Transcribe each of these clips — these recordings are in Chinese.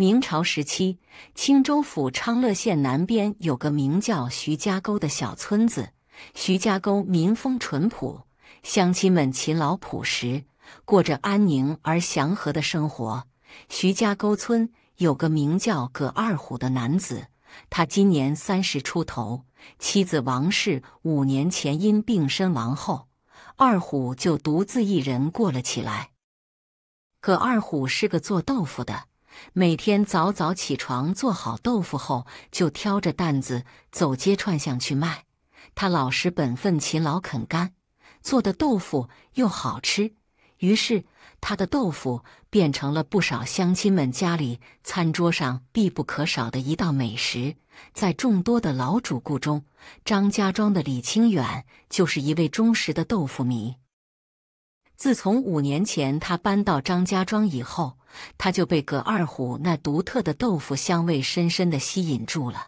明朝时期，青州府昌乐县南边有个名叫徐家沟的小村子。徐家沟民风淳朴，乡亲们勤劳朴实，过着安宁而祥和的生活。徐家沟村有个名叫葛二虎的男子，他今年三十出头。妻子王氏五年前因病身亡后，二虎就独自一人过了起来。葛二虎是个做豆腐的。每天早早起床做好豆腐后，就挑着担子走街串巷去卖。他老实本分、勤劳肯干，做的豆腐又好吃，于是他的豆腐变成了不少乡亲们家里餐桌上必不可少的一道美食。在众多的老主顾中，张家庄的李清远就是一位忠实的豆腐迷。自从五年前他搬到张家庄以后，他就被葛二虎那独特的豆腐香味深深地吸引住了。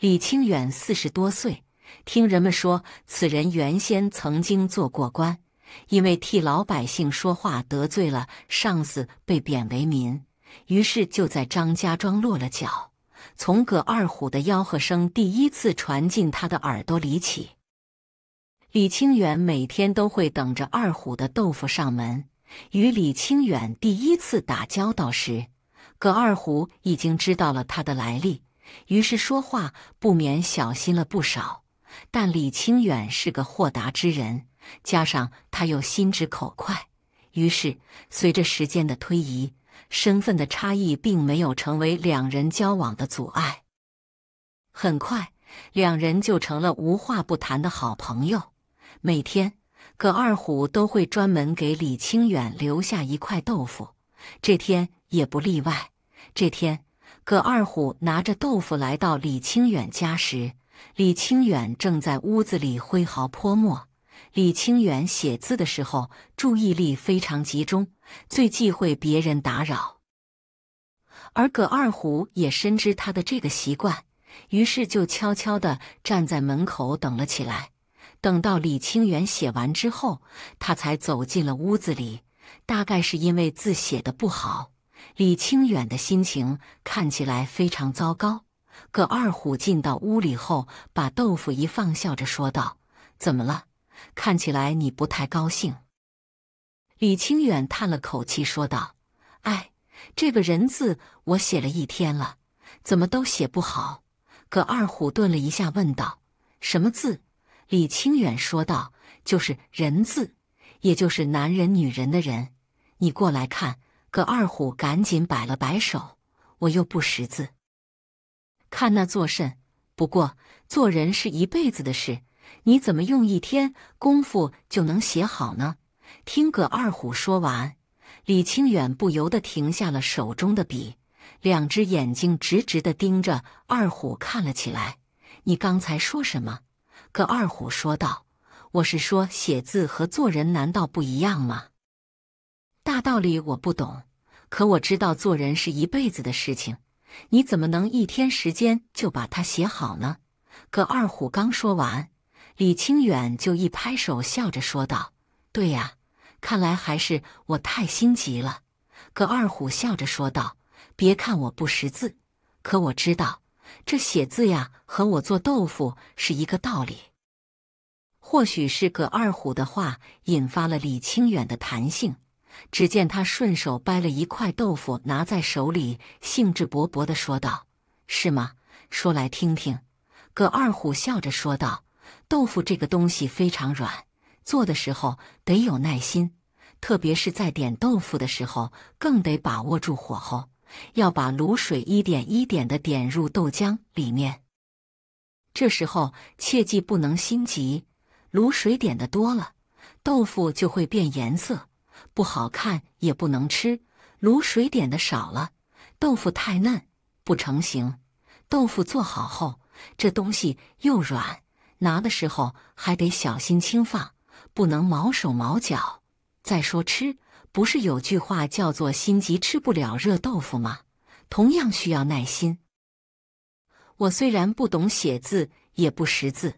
李清远四十多岁，听人们说，此人原先曾经做过官，因为替老百姓说话得罪了上司，被贬为民，于是就在张家庄落了脚。从葛二虎的吆喝声第一次传进他的耳朵里起。李清远每天都会等着二虎的豆腐上门。与李清远第一次打交道时，葛二虎已经知道了他的来历，于是说话不免小心了不少。但李清远是个豁达之人，加上他又心直口快，于是随着时间的推移，身份的差异并没有成为两人交往的阻碍。很快，两人就成了无话不谈的好朋友。每天，葛二虎都会专门给李清远留下一块豆腐。这天也不例外。这天，葛二虎拿着豆腐来到李清远家时，李清远正在屋子里挥毫泼墨。李清远写字的时候注意力非常集中，最忌讳别人打扰。而葛二虎也深知他的这个习惯，于是就悄悄的站在门口等了起来。等到李清远写完之后，他才走进了屋子里。大概是因为字写的不好，李清远的心情看起来非常糟糕。葛二虎进到屋里后，把豆腐一放，笑着说道：“怎么了？看起来你不太高兴。”李清远叹了口气说道：“哎，这个人字我写了一天了，怎么都写不好。”葛二虎顿了一下，问道：“什么字？”李清远说道：“就是人字，也就是男人、女人的人。你过来看。”葛二虎赶紧摆了摆手：“我又不识字，看那作甚？不过做人是一辈子的事，你怎么用一天功夫就能写好呢？”听葛二虎说完，李清远不由得停下了手中的笔，两只眼睛直直的盯着二虎看了起来：“你刚才说什么？”葛二虎说道：“我是说，写字和做人难道不一样吗？大道理我不懂，可我知道做人是一辈子的事情。你怎么能一天时间就把它写好呢？”葛二虎刚说完，李清远就一拍手，笑着说道：“对呀，看来还是我太心急了。”葛二虎笑着说道：“别看我不识字，可我知道。”这写字呀，和我做豆腐是一个道理。或许是葛二虎的话引发了李清远的弹性，只见他顺手掰了一块豆腐拿在手里，兴致勃勃的说道：“是吗？说来听听。”葛二虎笑着说道：“豆腐这个东西非常软，做的时候得有耐心，特别是在点豆腐的时候，更得把握住火候。”要把卤水一点一点的点入豆浆里面，这时候切记不能心急，卤水点的多了，豆腐就会变颜色，不好看也不能吃；卤水点的少了，豆腐太嫩不成形。豆腐做好后，这东西又软，拿的时候还得小心轻放，不能毛手毛脚。再说吃。不是有句话叫做“心急吃不了热豆腐”吗？同样需要耐心。我虽然不懂写字，也不识字，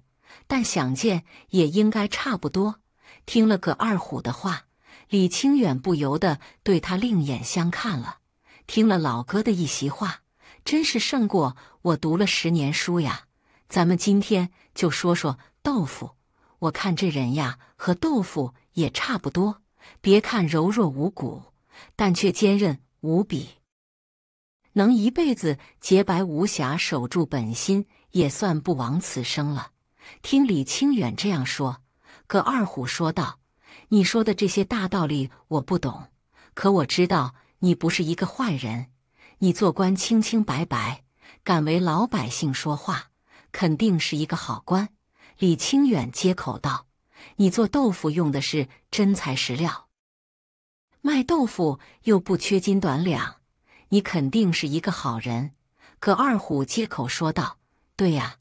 但想见也应该差不多。听了葛二虎的话，李清远不由得对他另眼相看了。听了老哥的一席话，真是胜过我读了十年书呀！咱们今天就说说豆腐。我看这人呀，和豆腐也差不多。别看柔弱无骨，但却坚韧无比，能一辈子洁白无瑕守住本心，也算不枉此生了。听李清远这样说，葛二虎说道：“你说的这些大道理我不懂，可我知道你不是一个坏人，你做官清清白白，敢为老百姓说话，肯定是一个好官。”李清远接口道。你做豆腐用的是真材实料，卖豆腐又不缺斤短两，你肯定是一个好人。葛二虎接口说道：“对呀，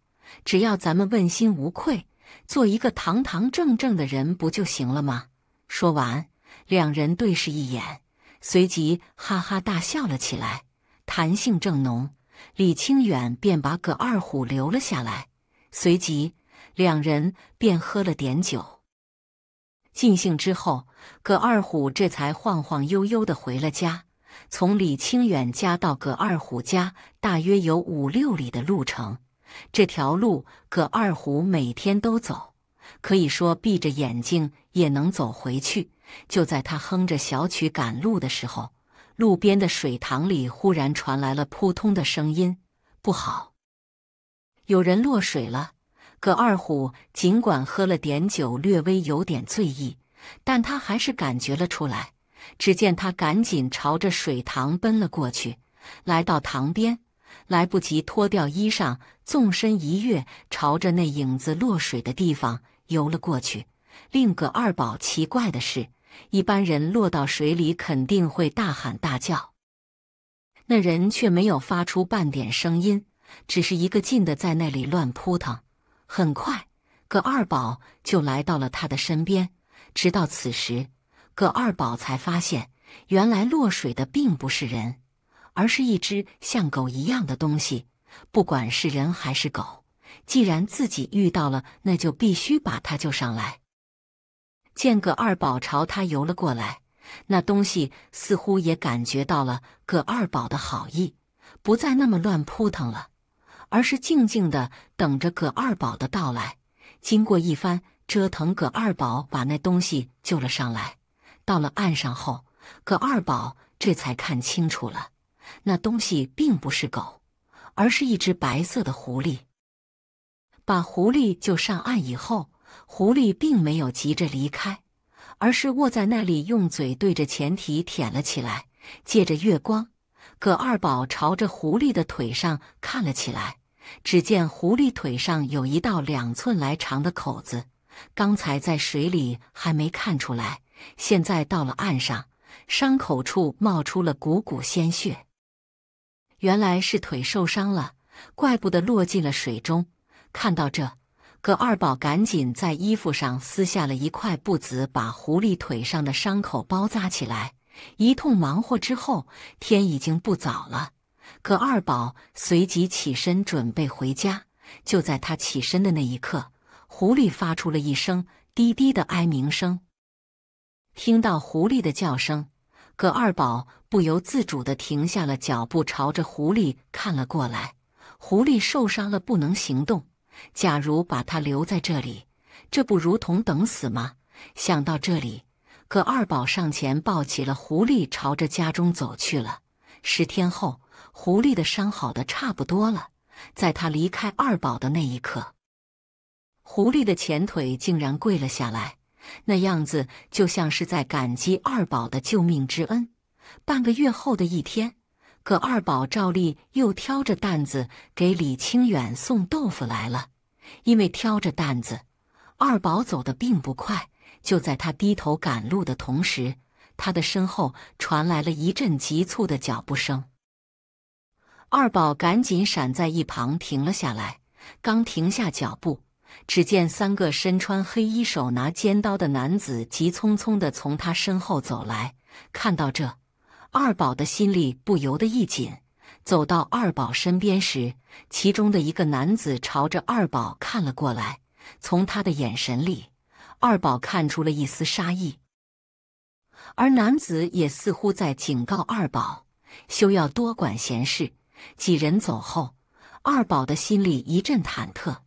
只要咱们问心无愧，做一个堂堂正正的人不就行了吗？”说完，两人对视一眼，随即哈哈大笑了起来，谈兴正浓。李清远便把葛二虎留了下来，随即。两人便喝了点酒，尽兴之后，葛二虎这才晃晃悠悠的回了家。从李清远家到葛二虎家，大约有五六里的路程。这条路葛二虎每天都走，可以说闭着眼睛也能走回去。就在他哼着小曲赶路的时候，路边的水塘里忽然传来了扑通的声音。不好，有人落水了。葛二虎尽管喝了点酒，略微有点醉意，但他还是感觉了出来。只见他赶紧朝着水塘奔了过去，来到塘边，来不及脱掉衣裳，纵身一跃，朝着那影子落水的地方游了过去。令葛二宝奇怪的是，一般人落到水里肯定会大喊大叫，那人却没有发出半点声音，只是一个劲的在那里乱扑腾。很快，葛二宝就来到了他的身边。直到此时，葛二宝才发现，原来落水的并不是人，而是一只像狗一样的东西。不管是人还是狗，既然自己遇到了，那就必须把他救上来。见葛二宝朝他游了过来，那东西似乎也感觉到了葛二宝的好意，不再那么乱扑腾了。而是静静的等着葛二宝的到来。经过一番折腾，葛二宝把那东西救了上来。到了岸上后，葛二宝这才看清楚了，那东西并不是狗，而是一只白色的狐狸。把狐狸救上岸以后，狐狸并没有急着离开，而是卧在那里，用嘴对着前蹄舔了起来。借着月光。葛二宝朝着狐狸的腿上看了起来，只见狐狸腿上有一道两寸来长的口子，刚才在水里还没看出来，现在到了岸上，伤口处冒出了股股鲜血。原来是腿受伤了，怪不得落进了水中。看到这，葛二宝赶紧在衣服上撕下了一块布子，把狐狸腿上的伤口包扎起来。一通忙活之后，天已经不早了。葛二宝随即起身准备回家。就在他起身的那一刻，狐狸发出了一声低低的哀鸣声。听到狐狸的叫声，葛二宝不由自主地停下了脚步，朝着狐狸看了过来。狐狸受伤了，不能行动。假如把它留在这里，这不如同等死吗？想到这里。葛二宝上前抱起了狐狸，朝着家中走去了。十天后，狐狸的伤好的差不多了。在他离开二宝的那一刻，狐狸的前腿竟然跪了下来，那样子就像是在感激二宝的救命之恩。半个月后的一天，葛二宝照例又挑着担子给李清远送豆腐来了。因为挑着担子，二宝走的并不快。就在他低头赶路的同时，他的身后传来了一阵急促的脚步声。二宝赶紧闪在一旁，停了下来。刚停下脚步，只见三个身穿黑衣、手拿尖刀的男子急匆匆地从他身后走来。看到这，二宝的心里不由得一紧。走到二宝身边时，其中的一个男子朝着二宝看了过来，从他的眼神里。二宝看出了一丝杀意，而男子也似乎在警告二宝：“休要多管闲事。”几人走后，二宝的心里一阵忐忑：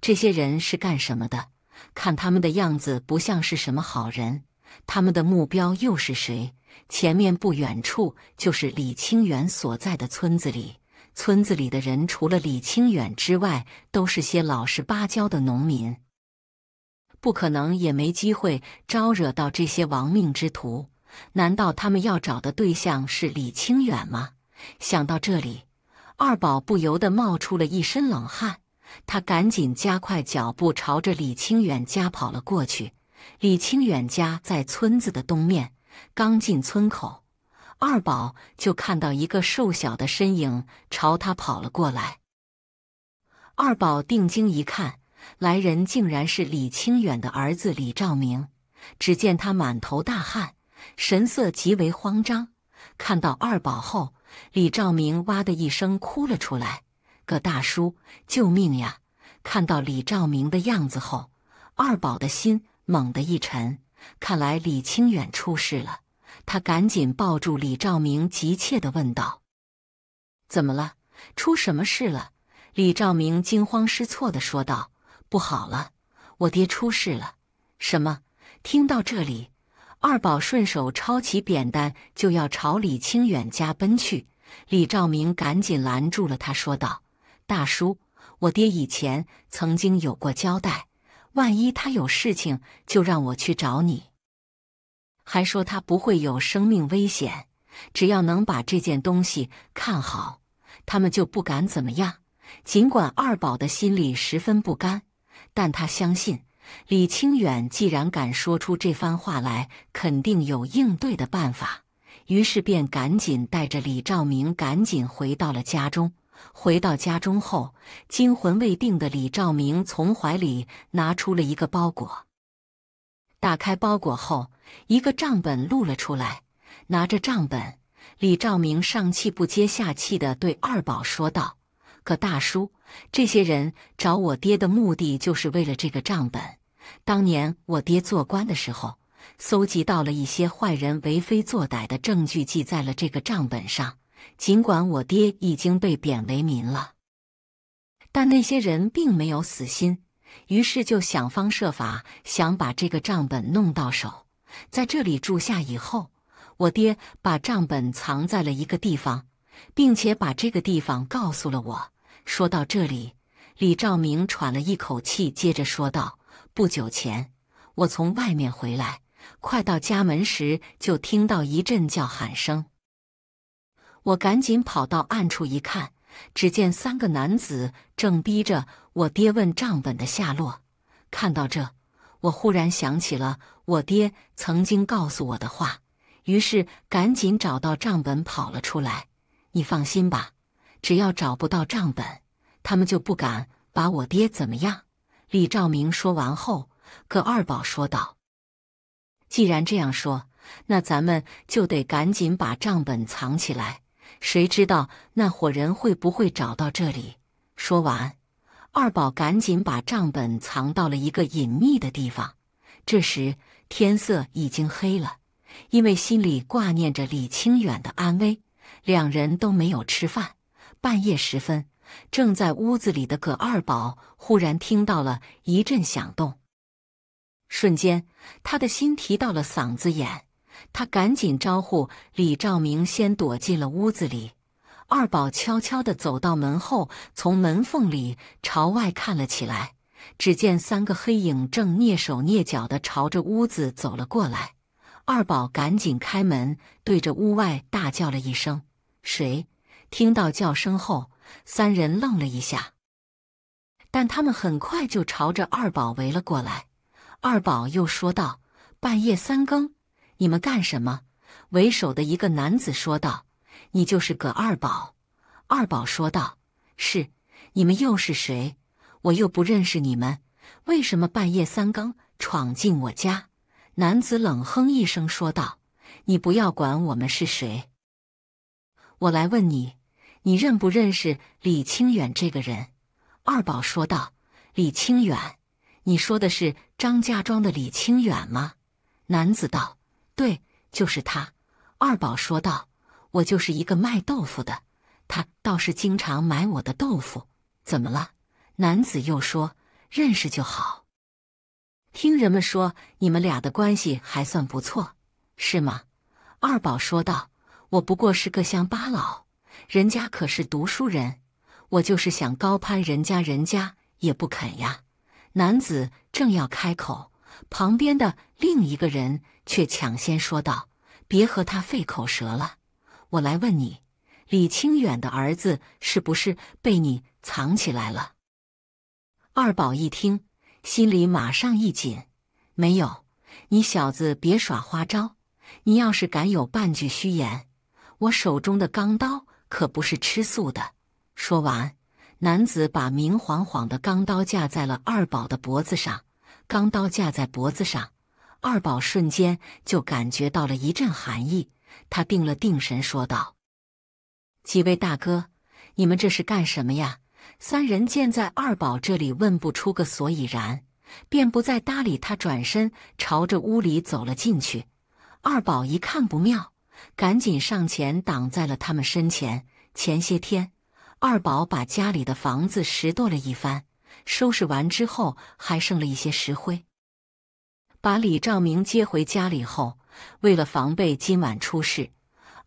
这些人是干什么的？看他们的样子，不像是什么好人。他们的目标又是谁？前面不远处就是李清远所在的村子里，村子里的人除了李清远之外，都是些老实巴交的农民。不可能，也没机会招惹到这些亡命之徒。难道他们要找的对象是李清远吗？想到这里，二宝不由得冒出了一身冷汗。他赶紧加快脚步，朝着李清远家跑了过去。李清远家在村子的东面。刚进村口，二宝就看到一个瘦小的身影朝他跑了过来。二宝定睛一看。来人竟然是李清远的儿子李兆明，只见他满头大汗，神色极为慌张。看到二宝后，李兆明哇的一声哭了出来：“葛大叔，救命呀！”看到李兆明的样子后，二宝的心猛地一沉，看来李清远出事了。他赶紧抱住李兆明，急切地问道：“怎么了？出什么事了？”李兆明惊慌失措地说道。不好了，我爹出事了！什么？听到这里，二宝顺手抄起扁担，就要朝李清远家奔去。李兆明赶紧拦住了他，说道：“大叔，我爹以前曾经有过交代，万一他有事情，就让我去找你。还说他不会有生命危险，只要能把这件东西看好，他们就不敢怎么样。”尽管二宝的心里十分不甘。但他相信，李清远既然敢说出这番话来，肯定有应对的办法。于是便赶紧带着李兆明赶紧回到了家中。回到家中后，惊魂未定的李兆明从怀里拿出了一个包裹。打开包裹后，一个账本露了出来。拿着账本，李兆明上气不接下气地对二宝说道。个大叔，这些人找我爹的目的就是为了这个账本。当年我爹做官的时候，搜集到了一些坏人为非作歹的证据，记在了这个账本上。尽管我爹已经被贬为民了，但那些人并没有死心，于是就想方设法想把这个账本弄到手。在这里住下以后，我爹把账本藏在了一个地方，并且把这个地方告诉了我。说到这里，李兆明喘了一口气，接着说道：“不久前，我从外面回来，快到家门时就听到一阵叫喊声。我赶紧跑到暗处一看，只见三个男子正逼着我爹问账本的下落。看到这，我忽然想起了我爹曾经告诉我的话，于是赶紧找到账本跑了出来。你放心吧。”只要找不到账本，他们就不敢把我爹怎么样。李兆明说完后，葛二宝说道：“既然这样说，那咱们就得赶紧把账本藏起来。谁知道那伙人会不会找到这里？”说完，二宝赶紧把账本藏到了一个隐秘的地方。这时天色已经黑了，因为心里挂念着李清远的安危，两人都没有吃饭。半夜时分，正在屋子里的葛二宝忽然听到了一阵响动，瞬间他的心提到了嗓子眼，他赶紧招呼李照明先躲进了屋子里。二宝悄悄的走到门后，从门缝里朝外看了起来，只见三个黑影正蹑手蹑脚的朝着屋子走了过来。二宝赶紧开门，对着屋外大叫了一声：“谁？”听到叫声后，三人愣了一下，但他们很快就朝着二宝围了过来。二宝又说道：“半夜三更，你们干什么？”为首的一个男子说道：“你就是葛二宝。”二宝说道：“是，你们又是谁？我又不认识你们，为什么半夜三更闯进我家？”男子冷哼一声说道：“你不要管我们是谁。”我来问你，你认不认识李清远这个人？二宝说道：“李清远，你说的是张家庄的李清远吗？”男子道：“对，就是他。”二宝说道：“我就是一个卖豆腐的，他倒是经常买我的豆腐，怎么了？”男子又说：“认识就好，听人们说你们俩的关系还算不错，是吗？”二宝说道。我不过是个乡巴佬，人家可是读书人，我就是想高攀人家，人家也不肯呀。男子正要开口，旁边的另一个人却抢先说道：“别和他费口舌了，我来问你，李清远的儿子是不是被你藏起来了？”二宝一听，心里马上一紧：“没有，你小子别耍花招，你要是敢有半句虚言。”我手中的钢刀可不是吃素的。说完，男子把明晃晃的钢刀架在了二宝的脖子上。钢刀架在脖子上，二宝瞬间就感觉到了一阵寒意。他定了定神，说道：“几位大哥，你们这是干什么呀？”三人见在二宝这里问不出个所以然，便不再搭理他，转身朝着屋里走了进去。二宝一看不妙。赶紧上前挡在了他们身前。前些天，二宝把家里的房子拾掇了一番，收拾完之后还剩了一些石灰。把李兆明接回家里后，为了防备今晚出事，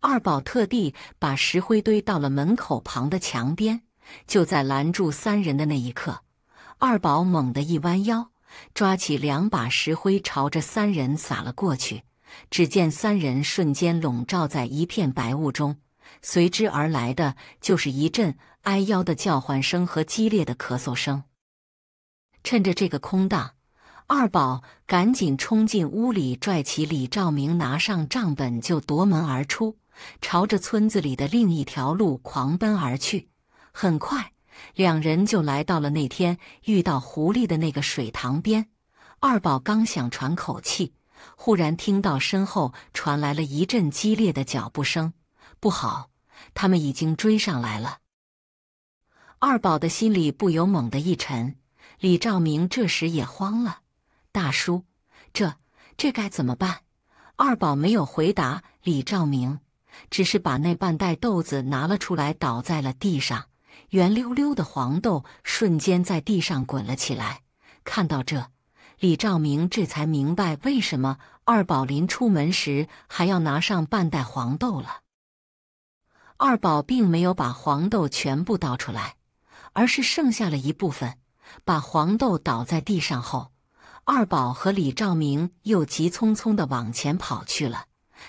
二宝特地把石灰堆到了门口旁的墙边。就在拦住三人的那一刻，二宝猛地一弯腰，抓起两把石灰，朝着三人撒了过去。只见三人瞬间笼罩在一片白雾中，随之而来的就是一阵哀吆的叫唤声和激烈的咳嗽声。趁着这个空档，二宝赶紧冲进屋里，拽起李兆明，拿上账本就夺门而出，朝着村子里的另一条路狂奔而去。很快，两人就来到了那天遇到狐狸的那个水塘边。二宝刚想喘口气。忽然听到身后传来了一阵激烈的脚步声，不好，他们已经追上来了。二宝的心里不由猛地一沉。李照明这时也慌了：“大叔，这这该怎么办？”二宝没有回答李照明，只是把那半袋豆子拿了出来，倒在了地上。圆溜溜的黄豆瞬间在地上滚了起来。看到这。李照明这才明白，为什么二宝临出门时还要拿上半袋黄豆了。二宝并没有把黄豆全部倒出来，而是剩下了一部分。把黄豆倒在地上后，二宝和李照明又急匆匆地往前跑去了。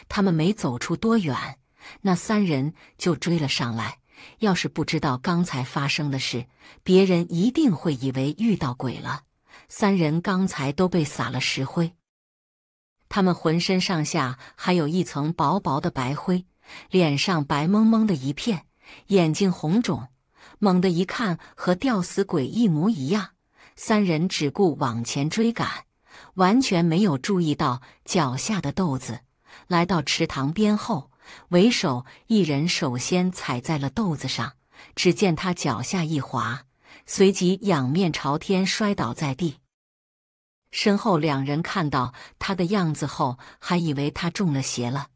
他们没走出多远，那三人就追了上来。要是不知道刚才发生的事，别人一定会以为遇到鬼了。三人刚才都被撒了石灰，他们浑身上下还有一层薄薄的白灰，脸上白蒙蒙的一片，眼睛红肿，猛地一看和吊死鬼一模一样。三人只顾往前追赶，完全没有注意到脚下的豆子。来到池塘边后，为首一人首先踩在了豆子上，只见他脚下一滑，随即仰面朝天摔倒在地。身后两人看到他的样子后，还以为他中了邪了，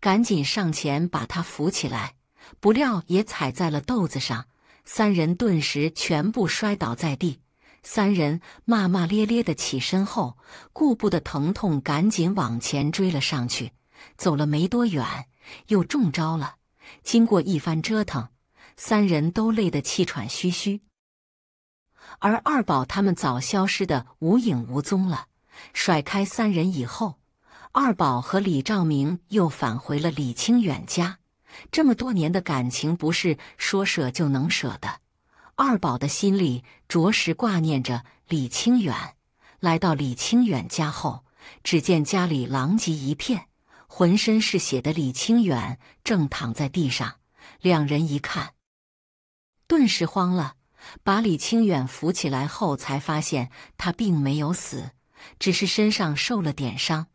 赶紧上前把他扶起来，不料也踩在了豆子上，三人顿时全部摔倒在地。三人骂骂咧咧的起身后，顾不得疼痛，赶紧往前追了上去。走了没多远，又中招了。经过一番折腾，三人都累得气喘吁吁。而二宝他们早消失的无影无踪了。甩开三人以后，二宝和李照明又返回了李清远家。这么多年的感情不是说舍就能舍的。二宝的心里着实挂念着李清远。来到李清远家后，只见家里狼藉一片，浑身是血的李清远正躺在地上。两人一看，顿时慌了。把李清远扶起来后，才发现他并没有死，只是身上受了点伤。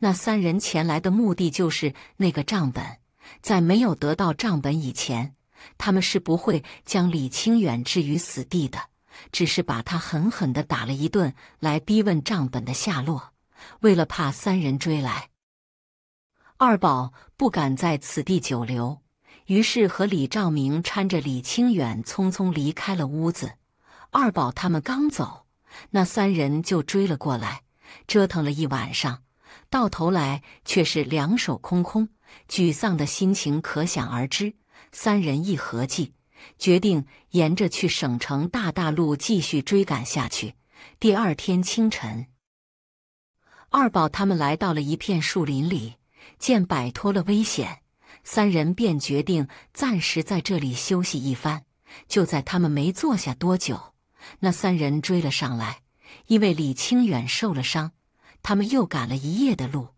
那三人前来的目的就是那个账本，在没有得到账本以前，他们是不会将李清远置于死地的，只是把他狠狠地打了一顿，来逼问账本的下落。为了怕三人追来，二宝不敢在此地久留。于是和李兆明搀着李清远匆匆离开了屋子。二宝他们刚走，那三人就追了过来。折腾了一晚上，到头来却是两手空空，沮丧的心情可想而知。三人一合计，决定沿着去省城大大路继续追赶下去。第二天清晨，二宝他们来到了一片树林里，见摆脱了危险。三人便决定暂时在这里休息一番。就在他们没坐下多久，那三人追了上来。因为李清远受了伤，他们又赶了一夜的路，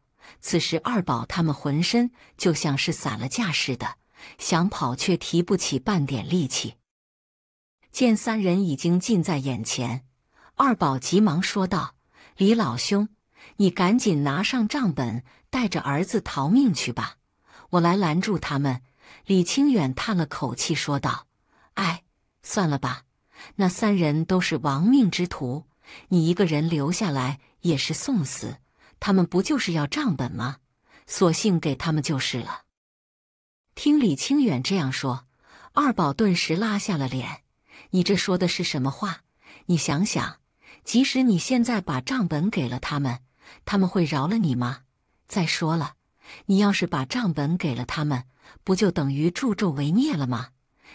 此时二宝他们浑身就像是散了架似的，想跑却提不起半点力气。见三人已经近在眼前，二宝急忙说道：“李老兄，你赶紧拿上账本，带着儿子逃命去吧。”我来拦住他们。”李清远叹了口气说道，“哎，算了吧，那三人都是亡命之徒，你一个人留下来也是送死。他们不就是要账本吗？索性给他们就是了。”听李清远这样说，二宝顿时拉下了脸：“你这说的是什么话？你想想，即使你现在把账本给了他们，他们会饶了你吗？再说了。”你要是把账本给了他们，不就等于助纣为虐了吗？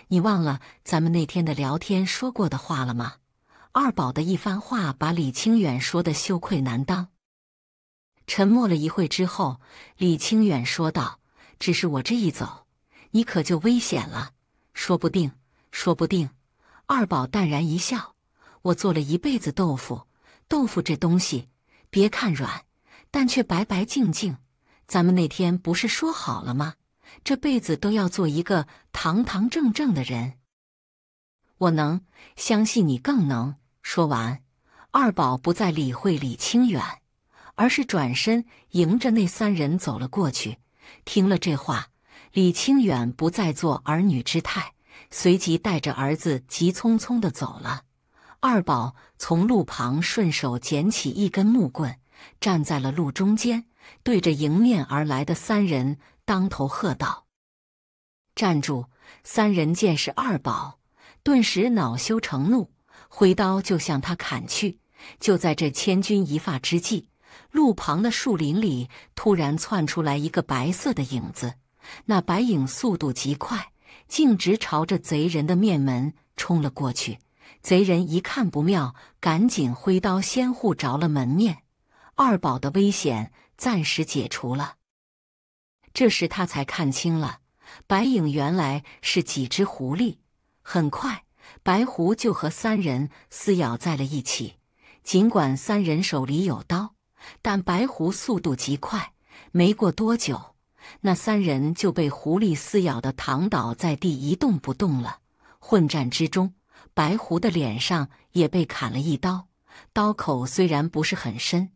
你忘了咱们那天的聊天说过的话了吗？二宝的一番话把李清远说的羞愧难当。沉默了一会之后，李清远说道：“只是我这一走，你可就危险了。说不定……说不定。”二宝淡然一笑：“我做了一辈子豆腐，豆腐这东西，别看软，但却白白净净。”咱们那天不是说好了吗？这辈子都要做一个堂堂正正的人。我能相信你，更能。说完，二宝不再理会李清远，而是转身迎着那三人走了过去。听了这话，李清远不再做儿女之态，随即带着儿子急匆匆的走了。二宝从路旁顺手捡起一根木棍，站在了路中间。对着迎面而来的三人当头喝道：“站住！”三人见是二宝，顿时恼羞成怒，挥刀就向他砍去。就在这千钧一发之际，路旁的树林里突然窜出来一个白色的影子，那白影速度极快，径直朝着贼人的面门冲了过去。贼人一看不妙，赶紧挥刀先护着了门面。二宝的危险暂时解除了，这时他才看清了，白影原来是几只狐狸。很快，白狐就和三人撕咬在了一起。尽管三人手里有刀，但白狐速度极快，没过多久，那三人就被狐狸撕咬的躺倒在地，一动不动了。混战之中，白狐的脸上也被砍了一刀，刀口虽然不是很深。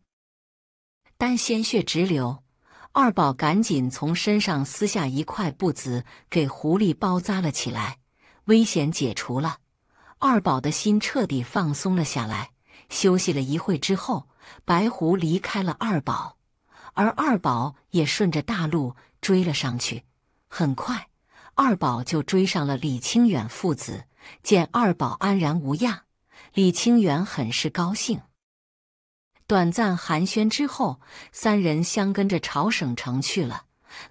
但鲜血直流，二宝赶紧从身上撕下一块布子，给狐狸包扎了起来。危险解除了，二宝的心彻底放松了下来。休息了一会之后，白狐离开了二宝，而二宝也顺着大路追了上去。很快，二宝就追上了李清远父子。见二宝安然无恙，李清远很是高兴。短暂寒暄之后，三人相跟着朝省城去了。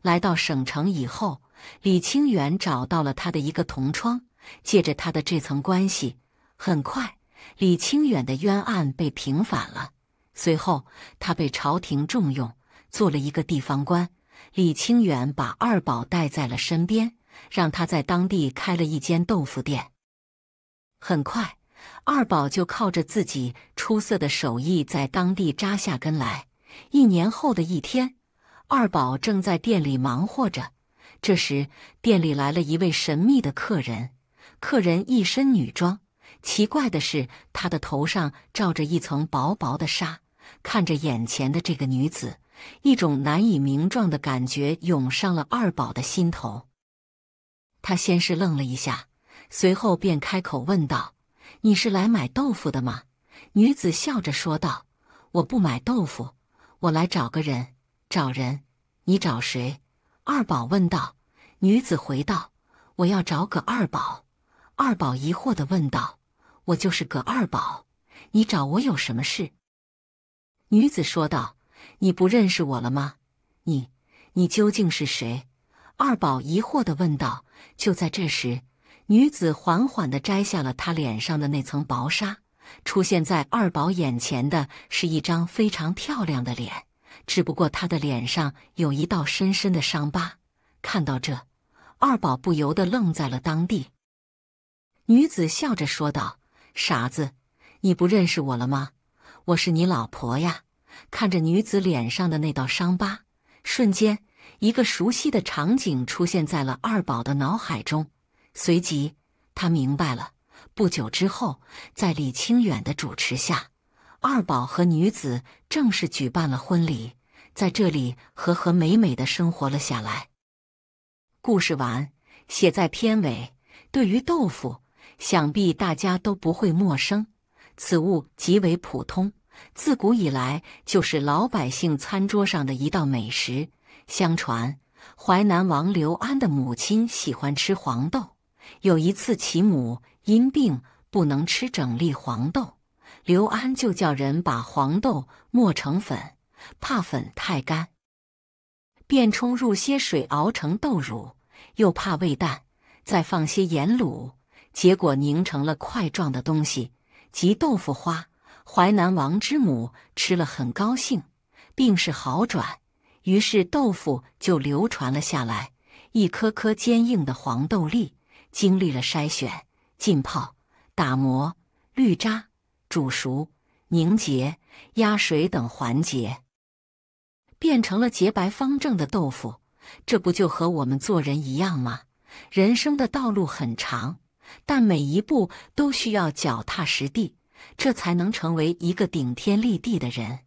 来到省城以后，李清远找到了他的一个同窗，借着他的这层关系，很快李清远的冤案被平反了。随后，他被朝廷重用，做了一个地方官。李清远把二宝带在了身边，让他在当地开了一间豆腐店。很快。二宝就靠着自己出色的手艺，在当地扎下根来。一年后的一天，二宝正在店里忙活着，这时店里来了一位神秘的客人。客人一身女装，奇怪的是，她的头上罩着一层薄薄的纱。看着眼前的这个女子，一种难以名状的感觉涌上了二宝的心头。他先是愣了一下，随后便开口问道。你是来买豆腐的吗？女子笑着说道：“我不买豆腐，我来找个人。找人，你找谁？”二宝问道。女子回道：“我要找葛二宝。”二宝疑惑的问道：“我就是葛二宝，你找我有什么事？”女子说道：“你不认识我了吗？你，你究竟是谁？”二宝疑惑的问道。就在这时。女子缓缓地摘下了她脸上的那层薄纱，出现在二宝眼前的是一张非常漂亮的脸，只不过她的脸上有一道深深的伤疤。看到这，二宝不由得愣在了当地。女子笑着说道：“傻子，你不认识我了吗？我是你老婆呀！”看着女子脸上的那道伤疤，瞬间一个熟悉的场景出现在了二宝的脑海中。随即，他明白了。不久之后，在李清远的主持下，二宝和女子正式举办了婚礼，在这里和和美美的生活了下来。故事完，写在片尾。对于豆腐，想必大家都不会陌生，此物极为普通，自古以来就是老百姓餐桌上的一道美食。相传，淮南王刘安的母亲喜欢吃黄豆。有一次，其母因病不能吃整粒黄豆，刘安就叫人把黄豆磨成粉，怕粉太干，便冲入些水熬成豆乳，又怕味淡，再放些盐卤，结果凝成了块状的东西，即豆腐花。淮南王之母吃了很高兴，病势好转，于是豆腐就流传了下来。一颗颗坚硬的黄豆粒。经历了筛选、浸泡、打磨、滤渣、煮熟、凝结、压水等环节，变成了洁白方正的豆腐。这不就和我们做人一样吗？人生的道路很长，但每一步都需要脚踏实地，这才能成为一个顶天立地的人。